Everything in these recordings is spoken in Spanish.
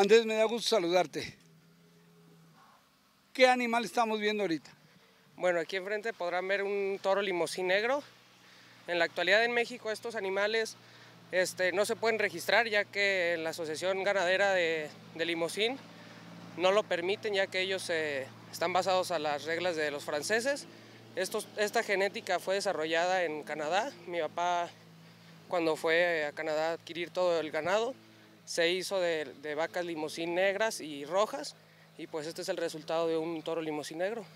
Andrés, me da gusto saludarte. ¿Qué animal estamos viendo ahorita? Bueno, aquí enfrente podrán ver un toro limosín negro. En la actualidad en México estos animales este, no se pueden registrar ya que la Asociación Ganadera de, de Limosín no lo permiten ya que ellos eh, están basados a las reglas de los franceses. esta genética fue desarrollada en Canadá. Mi papá cuando fue a Canadá a adquirir todo el ganado, se hizo de, vacas limosín negras y rojas y pues este es el resultado de un toro limosín negro.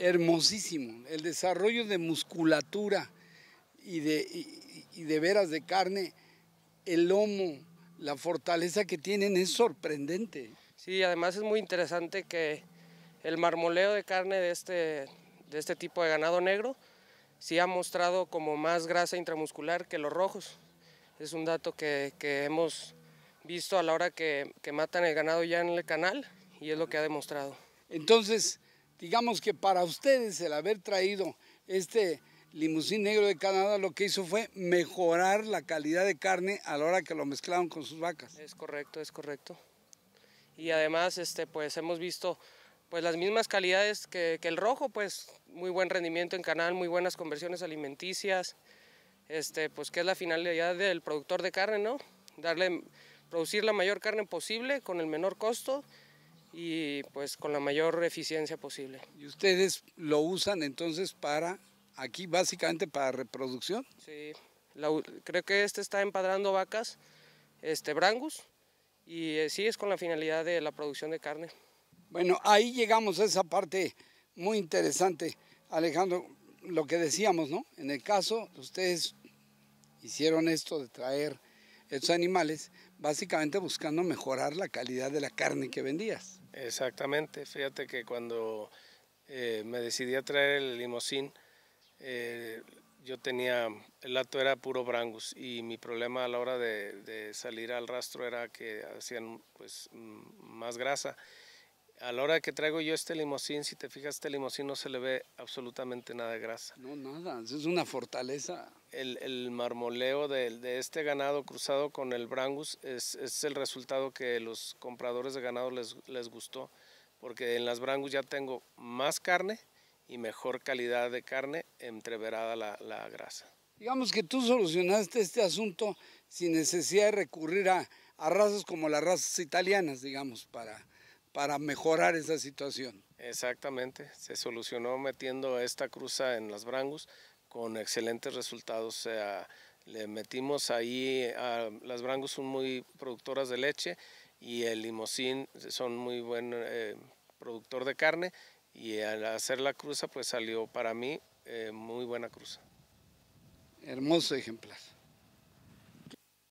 Hermosísimo, el desarrollo de musculatura y de, de veras de carne, el lomo, la fortaleza que tienen es sorprendente. Sí, además es muy interesante que el marmoleo de carne de este, de este tipo de ganado negro sí ha mostrado como más grasa intramuscular que los rojos. Es un dato que, que hemos visto a la hora que, matan el ganado ya en el canal y es lo que ha demostrado. Entonces, digamos que para ustedes el haber traído este limusín negro de Canadá lo que hizo fue mejorar la calidad de carne a la hora que lo mezclaron con sus vacas. Es correcto, es correcto. Y además, este, pues hemos visto pues las mismas calidades que, el rojo, pues muy buen rendimiento en canal, muy buenas conversiones alimenticias, este, pues que es la finalidad del productor de carne, ¿no? Darle producir la mayor carne posible con el menor costo y pues con la mayor eficiencia posible. ¿Y ustedes lo usan entonces para, aquí básicamente para reproducción? Sí, creo que este está empadrando vacas, este brangus, y eh, sí es con la finalidad de la producción de carne. Bueno, ahí llegamos a esa parte muy interesante, Alejandro, lo que decíamos, ¿no? En el caso, ustedes hicieron esto de traer estos animales, básicamente buscando mejorar la calidad de la carne que vendías. Exactamente, fíjate que cuando eh, me decidí a traer el limosín, eh, yo tenía, el lato era puro brangus y mi problema a la hora de, salir al rastro era que hacían pues más grasa a la hora que traigo yo este limosín, si te fijas, este limosín no se le ve absolutamente nada de grasa. No, nada, es una fortaleza. El, marmoleo de, este ganado cruzado con el brangus es, el resultado que los compradores de ganado les, gustó, porque en las brangus ya tengo más carne y mejor calidad de carne entreverada la, grasa. Digamos que tú solucionaste este asunto sin necesidad de recurrir a razas como las razas italianas, digamos, para para mejorar esa situación. Exactamente, se solucionó metiendo esta cruza en las brangus con excelentes resultados. le metimos ahí, a, las brangus son muy productoras de leche y el limosín son muy buen eh, productor de carne y al hacer la cruza pues salió para mí eh, muy buena cruza. Hermoso ejemplar.